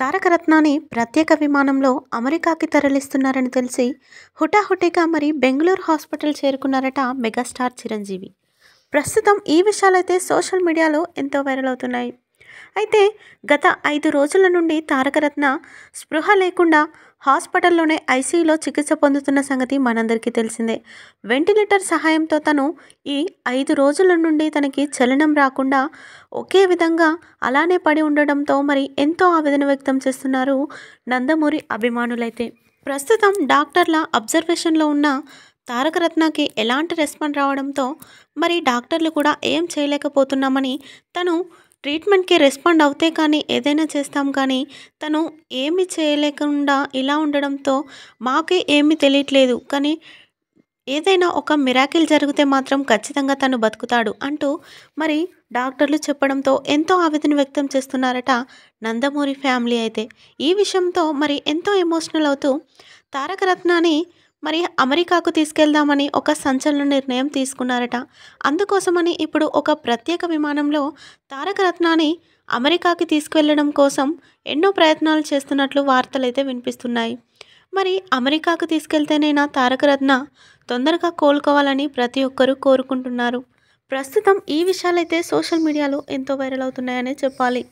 తారకరత్నాని ప్రత్యేక విమానంలో అమెరికాకి తరలిస్తున్నారని తెలిసి హుటాహుటిగా మరి బెంగళూరు హాస్పిటల్ చేరుకున్నారట మెగాస్టార్ చిరంజీవి ప్రస్తుతం ఈ విషయాలైతే సోషల్ మీడియాలో ఎంతో వైరల్ అవుతున్నాయి అయితే గత ఐదు రోజుల నుండి తారకరత్న స్పృహ లేకుండా హాస్పిటల్లోనే ఐసీయూలో చికిత్స పొందుతున్న సంగతి మనందరికీ తెలిసిందే వెంటిలేటర్ సహాయంతో తను ఈ ఐదు రోజుల నుండి తనకి చలనం రాకుండా ఒకే విధంగా అలానే పడి ఉండడంతో మరి ఎంతో ఆవేదన వ్యక్తం చేస్తున్నారు నందమూరి అభిమానులైతే ప్రస్తుతం డాక్టర్ల అబ్జర్వేషన్లో ఉన్న తారకరత్నకి ఎలాంటి రెస్పాండ్ రావడంతో మరి డాక్టర్లు కూడా ఏం చేయలేకపోతున్నామని తను ట్రీట్మెంట్కి రెస్పాండ్ అవుతే కానీ ఏదైనా చేస్తాం కానీ తను ఏమి చేయలేకుండా ఇలా ఉండడంతో మాకే ఏమీ తెలియట్లేదు కానీ ఏదైనా ఒక మిరాకిల్ జరిగితే మాత్రం ఖచ్చితంగా తను బతుకుతాడు అంటూ మరి డాక్టర్లు చెప్పడంతో ఎంతో ఆవేదన వ్యక్తం చేస్తున్నారట నందమూరి ఫ్యామిలీ అయితే ఈ విషయంతో మరి ఎంతో ఎమోషనల్ అవుతూ తారకరత్నాన్ని మరి అమెరికాకు తీసుకెళ్దామని ఒక సంచలన నిర్ణయం తీసుకున్నారట అందుకోసమని ఇప్పుడు ఒక ప్రత్యేక విమానంలో తారక రత్నాన్ని అమెరికాకి తీసుకువెళ్ళడం కోసం ఎన్నో ప్రయత్నాలు చేస్తున్నట్లు వార్తలైతే వినిపిస్తున్నాయి మరి అమెరికాకు తీసుకెళ్తేనైనా రత్న తొందరగా కోలుకోవాలని ప్రతి ఒక్కరూ కోరుకుంటున్నారు ప్రస్తుతం ఈ విషయాలైతే సోషల్ మీడియాలో ఎంతో వైరల్ అవుతున్నాయనే చెప్పాలి